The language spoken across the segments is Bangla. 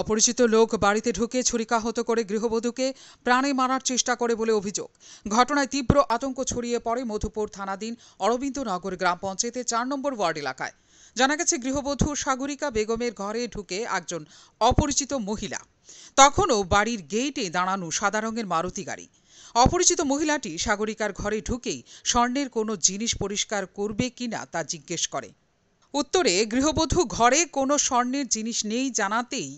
অপরিচিত লোক বাড়িতে ঢুকে ছুরিকাহত করে গৃহবধূকে প্রাণে মারার চেষ্টা করে বলে অভিযোগ ঘটনায় তীব্র আতঙ্ক ছড়িয়ে পড়ে মধুপুর থানাধীন অরবিন্দনগর গ্রাম পঞ্চায়েতের চার নম্বর ওয়ার্ড এলাকায় জানা গেছে গৃহবধূ সাগরিকা বেগমের ঘরে ঢুকে একজন অপরিচিত মহিলা তখনও বাড়ির গেইটে দাঁড়ানো সাদা রঙের মারুতি গাড়ি অপরিচিত মহিলাটি সাগরিকার ঘরে ঢুকেই স্বর্ণের কোনো জিনিস পরিষ্কার করবে কিনা তা জিজ্ঞেস করে উত্তরে গৃহবধূ ঘরে কোনো স্বর্ণের জিনিস নেই জানাতেই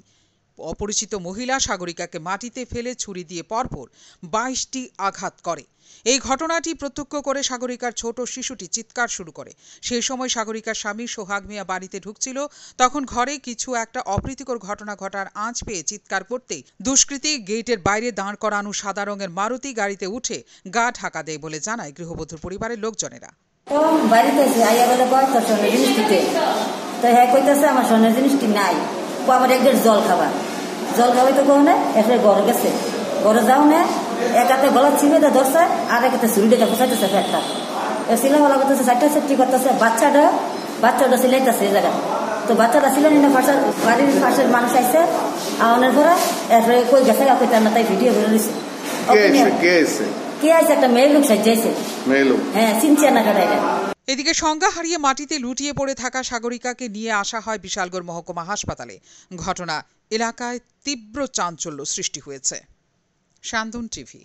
অপরিচিত মহিলা সাগরিকাকে মাটিতে ফেলে ছুরি দিয়ে পরপর বাইশটি আঘাত করে এই ঘটনাটি প্রত্যক্ষ করে সাগরিকার ছোট শিশুটি চিৎকার শুরু করে সেই সময় সাগরিকার স্বামী সোহাগ মিয়া বাড়িতে ঢুকছিল তখন ঘরে কিছু একটা অপ্রীতিকর ঘটনা ঘটার আঁচ পেয়ে চিৎকার করতেই দুষ্কৃতী গেটের বাইরে দাঁড় করানো সাদা রঙের মারুতি গাড়িতে উঠে গা ঢাকা দেয় বলে জানায় গৃহবধূর পরিবারের লোকজনেরা তো হ্যাঁ কইতেছে আমার সোনার জিনিসটি নাই আমার একদম জল খাবার জল খাওয়াইতে কো না গেছে ঘরে যাও না এক হাতে গলা চিমেতে ধরছে আর একাতে হাতে ছুরি ডেকে ফসাইতেছে ফ্যাটটা এ সিলামলা করতেছে চারটা সেফটি করতেছে বাচ্চাটা বাচ্চাটা সিলাইতেছে এই জায়গায় তো বাচ্চাটা ছিল না ফাঁসার বাড়ির ফাঁসের মানুষ আইসে আওয়ানোর পরে এরপরে কই গেছে কই তার তাই ভিডিও করে নিছে কে আছে একটা মেয়ে লোক সাজাইছে মেয়ে লোক হ্যাঁ চিনছে না কাটা এদিকে সংজ্ঞা হারিয়ে মাটিতে লুটিয়ে পড়ে থাকা সাগরিকাকে নিয়ে আসা হয় বিশালগড় মহকুমা হাসপাতালে ঘটনা এলাকায় তীব্র চাঞ্চল্য সৃষ্টি হয়েছে শান্তন টিভি